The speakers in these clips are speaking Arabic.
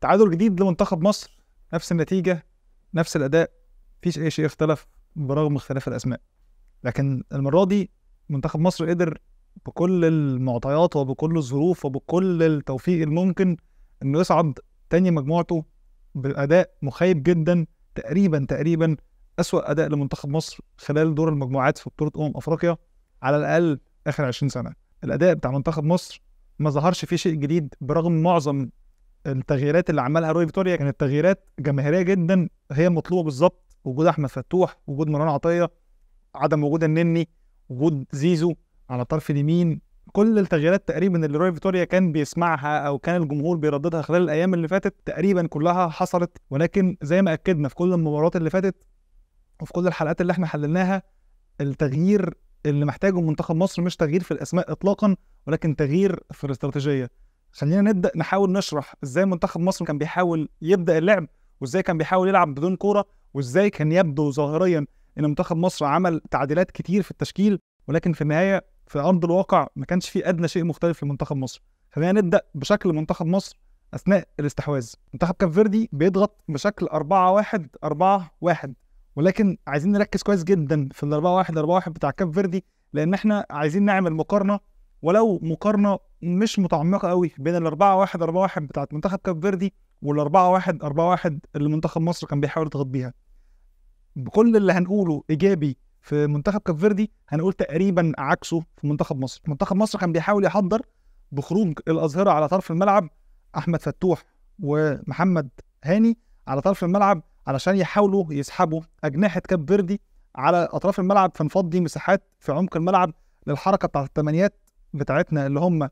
تعادل جديد لمنتخب مصر نفس النتيجه نفس الاداء مفيش اي شيء اختلف برغم اختلاف الاسماء لكن المره دي منتخب مصر قدر بكل المعطيات وبكل الظروف وبكل التوفيق الممكن انه يصعد تاني مجموعته باداء مخيب جدا تقريبا تقريبا اسوا اداء لمنتخب مصر خلال دور المجموعات في بطوله امم افريقيا على الاقل اخر 20 سنه الاداء بتاع منتخب مصر ما ظهرش فيه شيء جديد برغم معظم التغييرات اللي عملها روي فيتوريا كانت تغييرات جماهيريه جدا هي المطلوبه بالظبط وجود احمد فتوح وجود مروان عطيه عدم وجود النني وجود زيزو على طرف اليمين كل التغييرات تقريبا اللي روي فيتوريا كان بيسمعها او كان الجمهور بيرددها خلال الايام اللي فاتت تقريبا كلها حصلت ولكن زي ما اكدنا في كل المباريات اللي فاتت وفي كل الحلقات اللي احنا حللناها التغيير اللي محتاجه منتخب مصر مش تغيير في الاسماء اطلاقا ولكن تغيير في الاستراتيجيه خلينا نبدا نحاول نشرح ازاي منتخب مصر كان بيحاول يبدا اللعب وازاي كان بيحاول يلعب بدون كوره وازاي كان يبدو ظاهريا ان منتخب مصر عمل تعديلات كتير في التشكيل ولكن في النهايه في ارض الواقع ما كانش في ادنى شيء مختلف لمنتخب مصر خلينا نبدا بشكل منتخب مصر اثناء الاستحواذ منتخب كاب فيردي بيضغط بشكل 4 1 4 1 ولكن عايزين نركز كويس جدا في ال 4 1 4 1 بتاع كاب فيردي لان احنا عايزين نعمل مقارنه ولو مقارنه مش متعمقه قوي بين ال 4 1 4 1 بتاعت منتخب كاب فيردي وال 4 1 4 1 اللي منتخب مصر كان بيحاول يضغط بيها بكل اللي هنقوله ايجابي في منتخب كاب فيردي هنقول تقريبا عكسه في منتخب مصر منتخب مصر كان بيحاول يحضر بخروج الاظهره على طرف الملعب احمد فتوح ومحمد هاني على طرف الملعب علشان يحاولوا يسحبوا اجنحه كاب فيردي على اطراف الملعب فنفضي مساحات في عمق الملعب للحركه بتاعت الثمانيات بتاعتنا اللي هم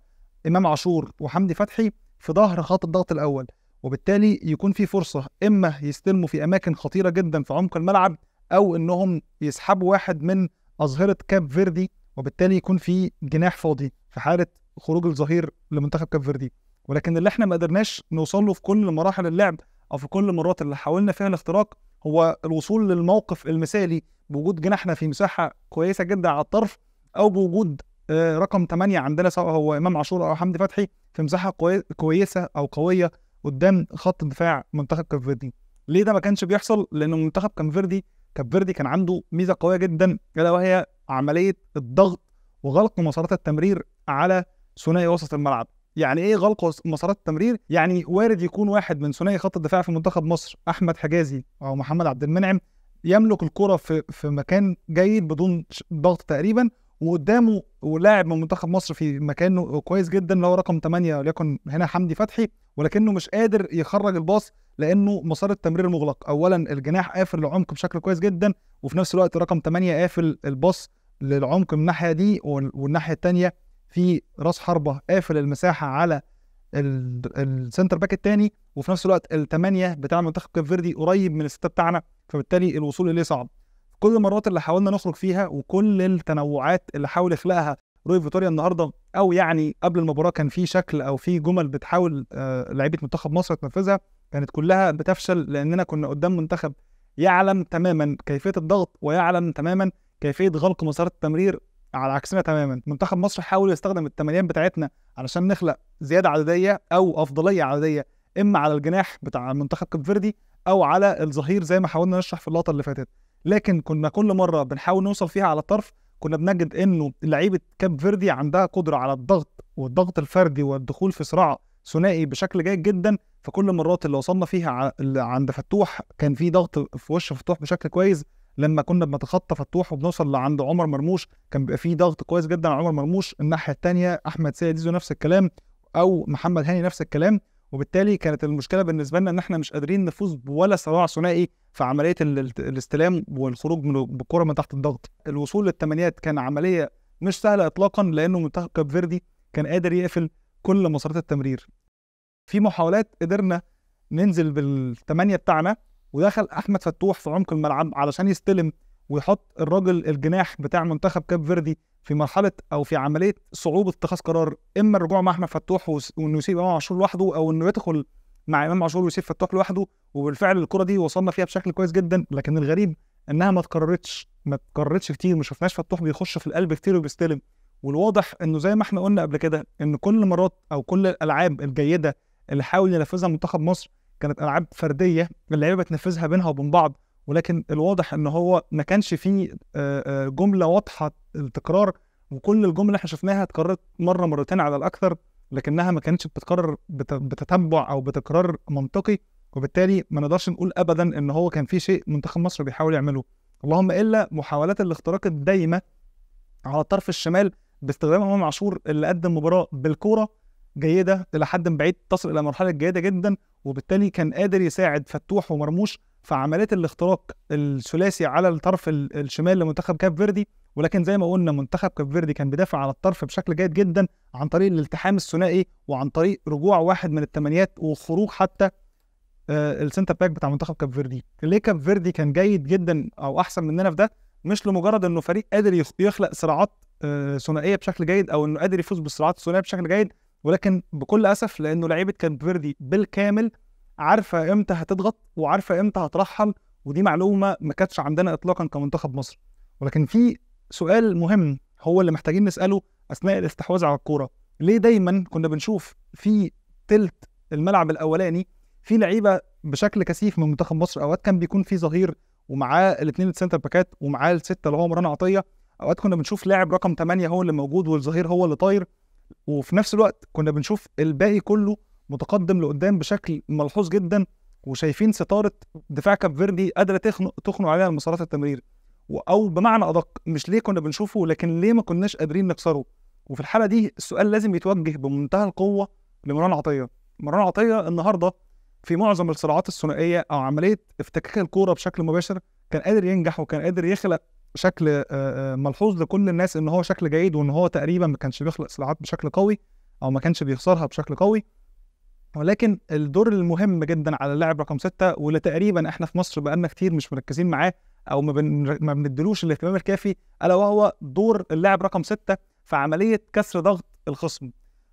امام عاشور وحمدي فتحي في ظهر خط الضغط الاول وبالتالي يكون في فرصه اما يستلموا في اماكن خطيره جدا في عمق الملعب او انهم يسحبوا واحد من اظهره كاب فيردي وبالتالي يكون في جناح فاضي في حاله خروج الظهير لمنتخب كاب فيردي ولكن اللي احنا ما قدرناش نوصل له في كل مراحل اللعب او في كل المرات اللي حاولنا فيها الاختراق هو الوصول للموقف المثالي بوجود جناحنا في مساحه كويسه جدا على الطرف او بوجود آه، رقم 8 عندنا سواء هو امام عاشور او حمدي فتحي في مساحه كويسه او قويه قدام خط دفاع منتخب كاب فيردي ليه ده ما كانش بيحصل لان منتخب كاب فيردي كاب فيردي كان عنده ميزه قويه جدا الا وهي عمليه الضغط وغلق مسارات التمرير على ثنائي وسط الملعب يعني ايه غلق مسارات التمرير يعني وارد يكون واحد من ثنائي خط الدفاع في منتخب مصر احمد حجازي او محمد عبد المنعم يملك الكره في في مكان جيد بدون ضغط تقريبا وقدامه ولاعب من منتخب مصر في مكانه كويس جدا اللي هو رقم 8 وليكن هنا حمدي فتحي ولكنه مش قادر يخرج الباص لانه مسار التمرير مغلق اولا الجناح قافل العمق بشكل كويس جدا وفي نفس الوقت رقم 8 قافل الباص للعمق من الناحيه دي والناحيه الثانيه في راس حربه قافل المساحه على السنتر باك الثاني وفي نفس الوقت الثمانيه بتاع منتخب كاب فيردي قريب من السته بتاعنا فبالتالي الوصول اليه صعب كل المرات اللي حاولنا نخرج فيها وكل التنوعات اللي حاول يخلقها روي فيتوريا النهارده او يعني قبل المباراه كان في شكل او في جمل بتحاول آه، لعيبه منتخب مصر تنفذها كانت كلها بتفشل لاننا كنا قدام منتخب يعلم تماما كيفيه الضغط ويعلم تماما كيفيه غلق مسارات التمرير على عكسنا تماما منتخب مصر حاول يستخدم التمارين بتاعتنا علشان نخلق زياده عدديه او افضليه عدديه اما على الجناح بتاع منتخب كاب فيردي او على الظهير زي ما حاولنا نشرح في اللقطه اللي فاتت لكن كنا كل مره بنحاول نوصل فيها على الطرف كنا بنجد انه لعيبه كاب فيردي عندها قدره على الضغط والضغط الفردي والدخول في صراع ثنائي بشكل جيد جدا فكل المرات اللي وصلنا فيها عند فتوح كان في ضغط في وش فتوح بشكل كويس لما كنا بنتخطى فتوح وبنوصل لعند عمر مرموش كان بيبقى في ضغط كويس جدا على عمر مرموش الناحيه الثانيه احمد سيد زيزو نفس الكلام او محمد هاني نفس الكلام وبالتالي كانت المشكله بالنسبه لنا ان احنا مش قادرين نفوز بولا صراع ثنائي في عمليه الاستلام والخروج من بالكره من تحت الضغط الوصول للثمانيات كان عمليه مش سهله اطلاقا لانه منتخب كاب فيردي كان قادر يقفل كل مسارات التمرير في محاولات قدرنا ننزل بالثمانيه بتاعنا ودخل احمد فتوح في عمق الملعب علشان يستلم ويحط الراجل الجناح بتاع منتخب كاب فيردي في مرحله او في عمليه صعوبه اتخاذ قرار اما الرجوع مع احمد فتوح وانه يسيب امام عاشور لوحده او انه يدخل مع امام عاشور ويسيب فتوح لوحده وبالفعل الكره دي وصلنا فيها بشكل كويس جدا لكن الغريب انها ما اتكررتش ما اتكررتش كتير ما شفناش فتوح بيخش في القلب كتير وبيستلم والواضح انه زي ما احنا قلنا قبل كده ان كل مرات او كل الالعاب الجيده اللي حاول ينفذها منتخب مصر كانت العاب فرديه اللعيبه بتنفذها بينها وبين بعض ولكن الواضح ان هو ما كانش فيه آه، آه، جمله واضحه التكرار وكل الجمله احنا شفناها اتكررت مره مرتين على الاكثر لكنها ما كانتش بتتكرر بتتبع او بتكرار منطقي وبالتالي ما نقدرش نقول ابدا ان هو كان في شيء منتخب مصر بيحاول يعمله اللهم الا محاولات الاختراق الدايمه على الطرف الشمال باستخدام امام عاشور اللي قدم مباراه بالكوره جيده الى حد بعيد تصل الى مرحله جيده جدا وبالتالي كان قادر يساعد فتوح ومرموش فعمليه الاختراق الثلاثي على الطرف الشمال لمنتخب كاب فيردي ولكن زي ما قلنا منتخب كاب فيردي كان بيدافع على الطرف بشكل جيد جدا عن طريق الالتحام الثنائي وعن طريق رجوع واحد من الثمانيات وخروج حتى آه، السنتر باك بتاع منتخب كاب فيردي ليه كاب فيردي كان جيد جدا او احسن مننا في ده مش لمجرد انه فريق قادر يخلق صراعات آه، ثنائيه بشكل جيد او انه قادر يفوز بالصراعات الثنائيه بشكل جيد ولكن بكل اسف لانه لعيبه كاب فيردي بالكامل عارفه امتى هتضغط وعارفه امتى هترحل ودي معلومه ما كانتش عندنا اطلاقا كمنتخب مصر ولكن في سؤال مهم هو اللي محتاجين نساله اثناء الاستحواذ على الكوره ليه دايما كنا بنشوف في تلت الملعب الاولاني في لعيبه بشكل كثيف من منتخب مصر اوقات كان بيكون في ظهير ومعاه الاثنين السنتر باكات ومعاه السته اللي هو مران عطيه اوقات كنا بنشوف لاعب رقم 8 هو اللي موجود والظهير هو اللي طاير وفي نفس الوقت كنا بنشوف الباقي كله متقدم لقدام بشكل ملحوظ جدا وشايفين ستاره دفاع كاب فيردي قادره تخنق تخنق عليها المسارات التمرير او بمعنى ادق مش ليه كنا بنشوفه لكن ليه ما كناش قادرين نكسره وفي الحاله دي السؤال لازم يتوجه بمنتهى القوه لمروان عطيه مروان عطيه النهارده في معظم الصراعات الثنائيه او عمليه افتكاك الكوره بشكل مباشر كان قادر ينجح وكان قادر يخلق شكل آه، آه، ملحوظ لكل الناس ان هو شكل جيد وان هو تقريبا ما كانش بيخلق صراعات بشكل قوي او ما كانش بيخسرها بشكل قوي ولكن الدور المهم جدا على اللاعب رقم ستة واللي تقريبا احنا في مصر بقالنا كتير مش مركزين معاه او ما, بن... ما بندلوش الاهتمام الكافي الا وهو دور اللاعب رقم ستة في عمليه كسر ضغط الخصم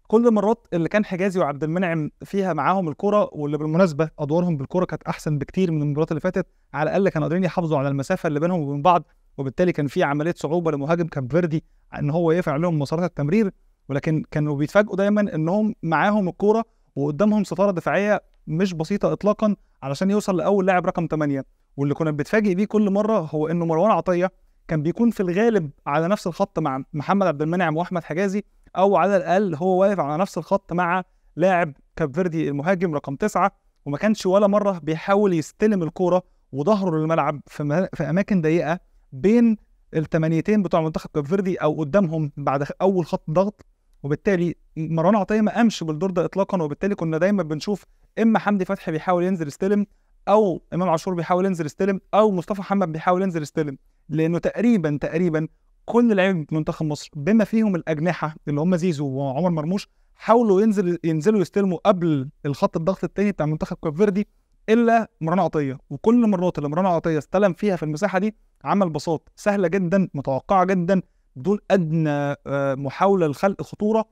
كل المرات اللي كان حجازي وعبد المنعم فيها معاهم الكرة واللي بالمناسبه ادوارهم بالكرة كانت احسن بكتير من المباريات اللي فاتت على الاقل كانوا قادرين يحافظوا على المسافه اللي بينهم وبين بعض وبالتالي كان في عمليه صعوبه لمهاجم كاب فيردي ان هو يقفل عليهم مسارات التمرير ولكن كانوا بيتفاجئوا دايما انهم معاهم الكوره وقدامهم ستاره دفاعيه مش بسيطه اطلاقا علشان يوصل لاول لاعب رقم 8 واللي كنا بنتفاجئ بيه كل مره هو انه مروان عطيه كان بيكون في الغالب على نفس الخط مع محمد عبد المنعم واحمد حجازي او على الاقل هو واقف على نفس الخط مع لاعب كاب فيردي المهاجم رقم تسعة وما كانش ولا مره بيحاول يستلم الكوره وظهره للملعب في, في اماكن ضيقه بين الثمانيتين بتوع منتخب كاب فيردي او قدامهم بعد اول خط ضغط وبالتالي مروان عطيه ما قامش بالدور ده اطلاقا وبالتالي كنا دايما بنشوف اما حمدي فتحي بيحاول ينزل يستلم او امام عاشور بيحاول ينزل يستلم او مصطفى محمد بيحاول ينزل يستلم لانه تقريبا تقريبا كل لعيبه منتخب مصر بما فيهم الاجنحه اللي هم زيزو وعمر مرموش حاولوا ينزل ينزلوا يستلموا قبل الخط الضغط الثاني بتاع منتخب كاب فيردي الا مروان عطيه وكل المرات اللي مروان عطيه استلم فيها في المساحه دي عمل بساط سهله جدا متوقعه جدا بدون ادنى آه، محاوله لخلق خطوره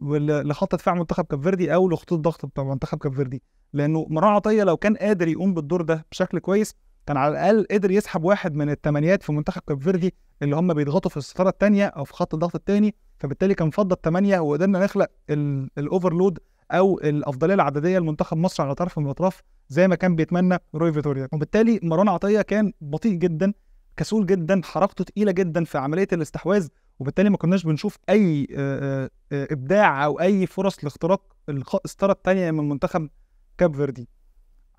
لخط دفاع منتخب كاب فيردي او لخطوط ضغط بتاع منتخب كاب فيردي لانه مروان عطيه لو كان قادر يقوم بالدور ده بشكل كويس كان على الاقل قدر يسحب واحد من الثمانيات في منتخب كاب فيردي اللي هم بيضغطوا في الستاره الثانيه او في خط الضغط الثاني فبالتالي كان فضى الثمانيه وقدرنا نخلق الاوفرلود او الافضليه العدديه لمنتخب مصر على طرف من الاطراف زي ما كان بيتمنى روي فيتوريا وبالتالي مروان عطيه كان بطيء جدا كسول جدا حركته تقيله جدا في عمليه الاستحواذ وبالتالي ما كناش بنشوف اي ابداع او اي فرص لاختراق القسطره الثانيه من منتخب كاب فيردي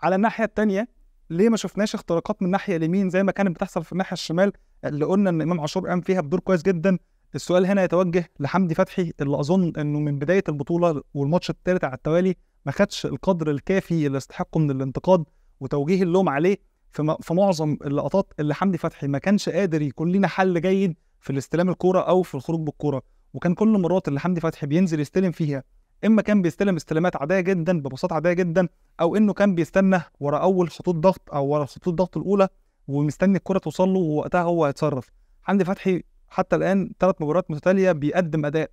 على الناحيه الثانيه ليه ما شفناش اختراقات من الناحيه اليمين زي ما كانت بتحصل في الناحيه الشمال اللي قلنا ان امام عاشور قام فيها بدور كويس جدا السؤال هنا يتوجه لحمدي فتحي اللي اظن انه من بدايه البطوله والماتش الثالث على التوالي ما خدش القدر الكافي اللي يستحقه من الانتقاد وتوجيه اللوم عليه في معظم اللقطات اللي حمدي فتحي ما كانش قادر يكون لينا حل جيد في الاستلام الكوره او في الخروج بالكوره وكان كل المرات اللي حمدي فتحي بينزل يستلم فيها اما كان بيستلم استلامات عاديه جدا ببساطه عاديه جدا او انه كان بيستنى ورا اول خطوط ضغط او ورا خطوط الضغط الاولى ومستني الكره توصل له ووقتها هو هيتصرف حمدي فتحي حتى الان ثلاث مباريات متتاليه بيقدم اداء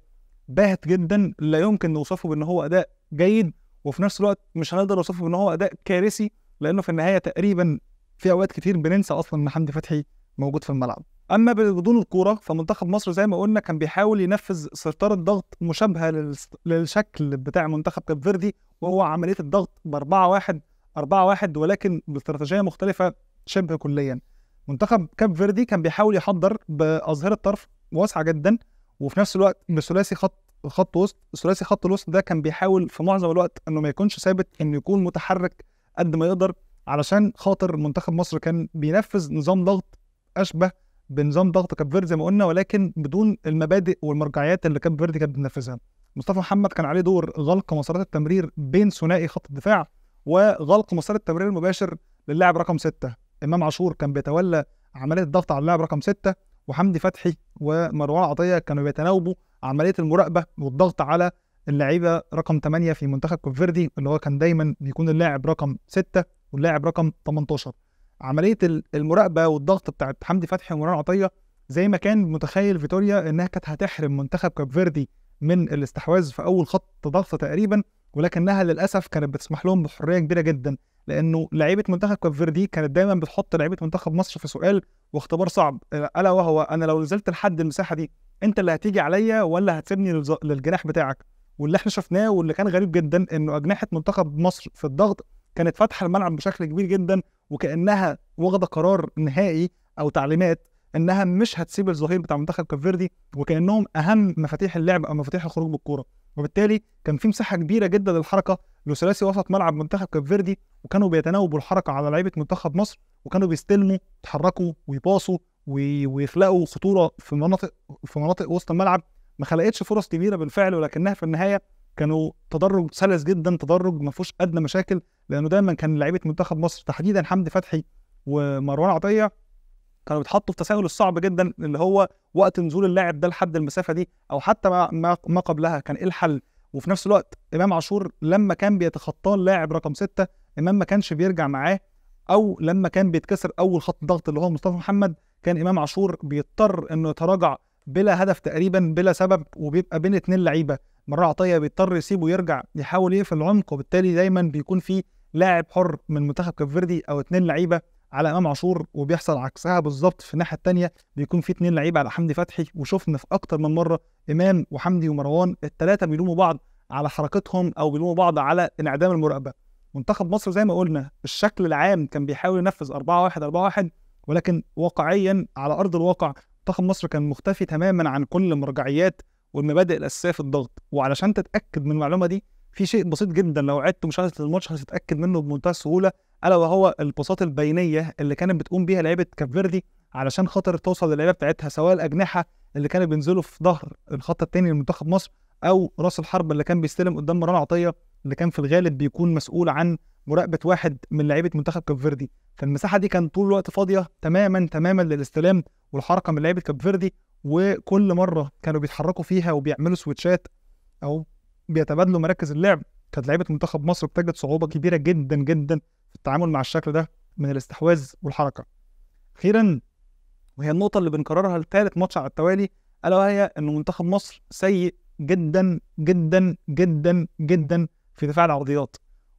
باهت جدا لا يمكن نوصفه بان هو اداء جيد وفي نفس الوقت مش هنقدر نوصفه بان هو اداء كارثي لانه في النهايه تقريبا في اوقات كتير بننسى اصلا ان حمدي فتحي موجود في الملعب اما بدون الكوره فمنتخب مصر زي ما قلنا كان بيحاول ينفذ سيطره ضغط مشابهه للشكل بتاع منتخب كاب فيردي وهو عمليه الضغط ب 4 1 4 1 ولكن باستراتيجيه مختلفه شبه كليا منتخب كاب فيردي كان بيحاول يحضر باظهره طرف واسعه جدا وفي نفس الوقت بثلاثي خط خط وسط ثلاثي خط الوسط ده كان بيحاول في معظم الوقت انه ما يكونش ثابت انه يكون متحرك قد ما يقدر علشان خاطر منتخب مصر كان بينفذ نظام ضغط اشبه بنظام ضغط كاب فيردي زي ما قلنا ولكن بدون المبادئ والمرجعيات اللي كاب فيردي كانت بتنفذها مصطفى محمد كان عليه دور غلق مسارات التمرير بين ثنائي خط الدفاع وغلق مسار التمرير المباشر للاعب رقم ستة امام عاشور كان بيتولى عمليه الضغط على اللاعب رقم ستة وحمدي فتحي ومروان عطيه كانوا بيتناوبوا عمليه المراقبه والضغط على اللعيبه رقم 8 في منتخب كوفيردي اللي هو كان دايما بيكون اللاعب رقم 6 واللاعب رقم 18 عمليه المراقبه والضغط بتاعت حمدي فتحي ومروان عطيه زي ما كان متخيل فيتوريا انها كانت هتحرم منتخب كاب فيردي من الاستحواذ في اول خط ضغط تقريبا ولكنها للاسف كانت بتسمح لهم بحريه كبيره جدا لانه لعيبه منتخب كاب فيردي كانت دايما بتحط لعيبه منتخب مصر في سؤال واختبار صعب الا وهو انا لو نزلت لحد المساحه دي انت اللي هتيجي عليا ولا هتسيبني للجناح بتاعك واللي احنا شفناه واللي كان غريب جدا انه اجنحه منتخب مصر في الضغط كانت فاتحه الملعب بشكل كبير جدا وكانها واخده قرار نهائي او تعليمات انها مش هتسيب الظهير بتاع منتخب كاب فيردي وكانهم اهم مفاتيح اللعب او مفاتيح الخروج بالكوره وبالتالي كان في مساحه كبيره جدا للحركه لثلاثي وسط ملعب منتخب كاب فيردي وكانوا بيتناوبوا الحركه على لعيبه منتخب مصر وكانوا بيستلموا يتحركوا ويباصوا ويخلقوا خطوره في مناطق في مناطق وسط الملعب ما خلقتش فرص كبيره بالفعل ولكنها في النهايه كانوا تدرج سلس جدا تدرج ما فيهوش ادنى مشاكل لانه دايما كان لعيبه منتخب مصر تحديدا حمدي فتحي ومروان عطيه كانوا بيتحطوا في تساؤل الصعب جدا اللي هو وقت نزول اللاعب ده لحد المسافه دي او حتى ما ما قبلها كان ايه الحل وفي نفس الوقت امام عاشور لما كان بيتخطاه اللاعب رقم ستة امام ما كانش بيرجع معاه او لما كان بيتكسر اول خط ضغط اللي هو مصطفى محمد كان امام عاشور بيضطر انه يتراجع بلا هدف تقريبا بلا سبب وبيبقى بين اتنين لعيبه مروان عطيه بيضطر يسيبه يرجع يحاول يقفل العمق وبالتالي دايما بيكون في لاعب حر من منتخب كاب فيردي او اتنين لعيبه على امام عاشور وبيحصل عكسها بالظبط في الناحيه الثانيه بيكون في اتنين لعيبه على حمدي فتحي وشفنا في اكتر من مره امام وحمدي ومروان الثلاثه بيلوموا بعض على حركتهم او بيلوموا بعض على انعدام المراقبه منتخب مصر زي ما قلنا الشكل العام كان بيحاول ينفذ 4 1 4 1 ولكن واقعيا على ارض الواقع منتخب مصر كان مختفي تماما عن كل المرجعيات والمبادئ الاساسيه في الضغط وعلشان تتاكد من المعلومه دي في شيء بسيط جدا لو عدت مشاهده الماتش هتتاكد منه بمنتهى السهوله الا وهو الباصات البينيه اللي كانت بتقوم بيها لعيبه كافيردي علشان خاطر توصل للعيبه بتاعتها سواء الاجنحه اللي كانوا بينزلوا في ظهر الخط الثاني لمنتخب مصر او راس الحرب اللي كان بيستلم قدام مروان عطيه اللي كان في الغالب بيكون مسؤول عن مراقبه واحد من لعيبه منتخب كاب فيردي فالمساحه دي كان طول الوقت فاضيه تماما تماما للاستلام والحركه من لعيبه كاب فيردي وكل مره كانوا بيتحركوا فيها وبيعملوا سويتشات او بيتبادلوا مراكز اللعب كانت لعيبه منتخب مصر بتجد صعوبه كبيره جدا جدا في التعامل مع الشكل ده من الاستحواذ والحركه اخيرا وهي النقطه اللي بنكررها لثالث ماتش على التوالي الا وهي ان منتخب مصر سيء جدا جدا جدا جدا في دفاع العرضيات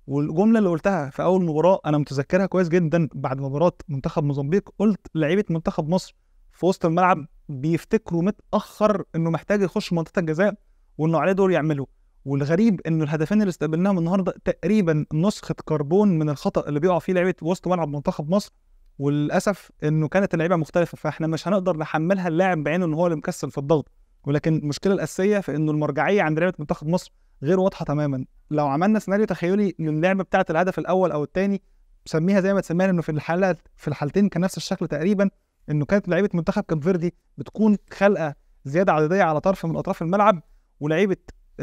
والجمله اللي قلتها في اول مباراه انا متذكرها كويس جدا بعد مباراه منتخب موزمبيق قلت لعيبه منتخب مصر في وسط الملعب بيفتكروا متاخر انه محتاج يخش منطقه الجزاء وانه عليه دور يعمله والغريب انه الهدفين اللي استقبلناهم النهارده تقريبا نسخه كربون من الخطا اللي بيقع فيه لعيبه وسط ملعب منتخب مصر وللاسف انه كانت اللعيبه مختلفه فاحنا مش هنقدر نحملها اللاعب بعينه ان هو اللي مكسل في الضغط ولكن المشكله الاساسيه في انه المرجعيه عند لعيبه منتخب مصر غير واضحه تماما لو عملنا سيناريو تخيلي للعبه بتاعه الهدف الاول او الثاني سميها زي ما تسميها لانه في الحالات في الحالتين كان نفس الشكل تقريبا انه كانت لعيبه منتخب كاب فيردي بتكون خلقه زياده عدديه على طرف من اطراف الملعب ولعيبه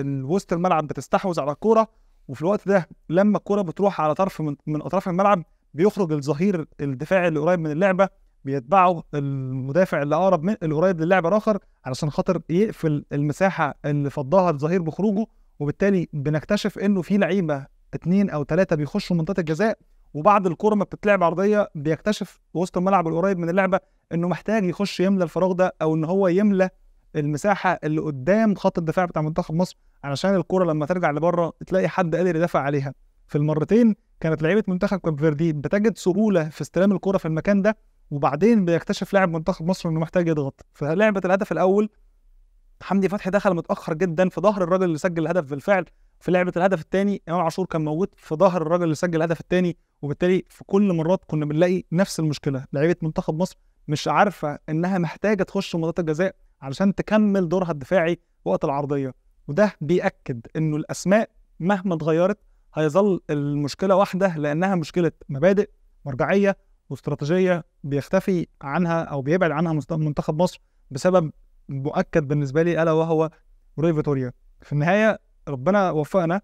وسط الملعب بتستحوذ على الكوره وفي الوقت ده لما الكوره بتروح على طرف من, من اطراف الملعب بيخرج الظهير الدفاعي اللي قريب من اللعبه بيتبعه المدافع اللي اقرب من اللي قريب للاعب الاخر علشان خاطر يقفل المساحه اللي فضاها الظهير بخروجه وبالتالي بنكتشف انه في لعيبه اثنين او ثلاثه بيخشوا منطقه الجزاء وبعد الكرة ما بتتلعب عرضية بيكتشف وسط الملعب القريب من اللعبة انه محتاج يخش يملى الفراغ ده او ان هو يملى المساحه اللي قدام خط الدفاع بتاع منتخب مصر علشان الكره لما ترجع لبره تلاقي حد قادر يدافع عليها في المرتين كانت لعيبه منتخب كاب فيردي بتجد سهوله في استلام الكره في المكان ده وبعدين بيكتشف لاعب منتخب مصر انه محتاج يضغط فلعبه الهدف الاول حمدي فتحي دخل متاخر جدا في ظهر الراجل اللي سجل الهدف بالفعل في لعبه الهدف الثاني امام عاشور كان موجود في ظهر الراجل اللي سجل الهدف الثاني وبالتالي في كل مرات كنا بنلاقي نفس المشكله لعيبه منتخب مصر مش عارفه انها محتاجه تخش منطقه الجزاء علشان تكمل دورها الدفاعي وقت العرضيه وده بيأكد انه الاسماء مهما اتغيرت هيظل المشكله واحده لانها مشكله مبادئ مرجعيه واستراتيجيه بيختفي عنها او بيبعد عنها منتخب مصر بسبب مؤكد بالنسبه لي الا وهو روي فيتوريا في النهايه ربنا وفقنا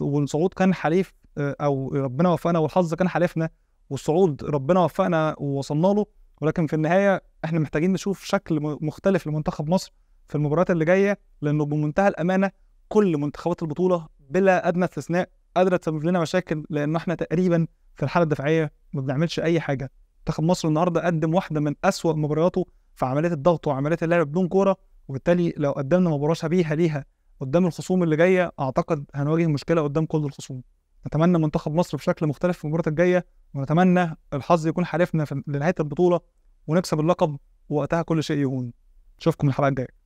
والصعود كان حليف آه، او ربنا وفقنا والحظ كان حليفنا والصعود ربنا وفقنا ووصلنا له ولكن في النهايه احنا محتاجين نشوف شكل مختلف لمنتخب مصر في المباريات اللي جايه لانه بمنتهى الامانه كل منتخبات البطوله بلا ادنى استثناء قادره تسبب لنا مشاكل لان احنا تقريبا في الحاله الدفاعيه ما بنعملش اي حاجه منتخب مصر النهارده قدم واحده من اسوا مبارياته في عمليه الضغط وعمليه اللعب بدون كوره وبالتالي لو قدمنا مباراه شبيهه ليها قدام الخصوم اللي جايه اعتقد هنواجه مشكله قدام كل الخصوم نتمنى منتخب مصر بشكل مختلف في المباراه الجايه ونتمنى الحظ يكون حالفنا لنهايه البطوله ونكسب اللقب وقتها كل شيء يهون نشوفكم الحلقه الجايه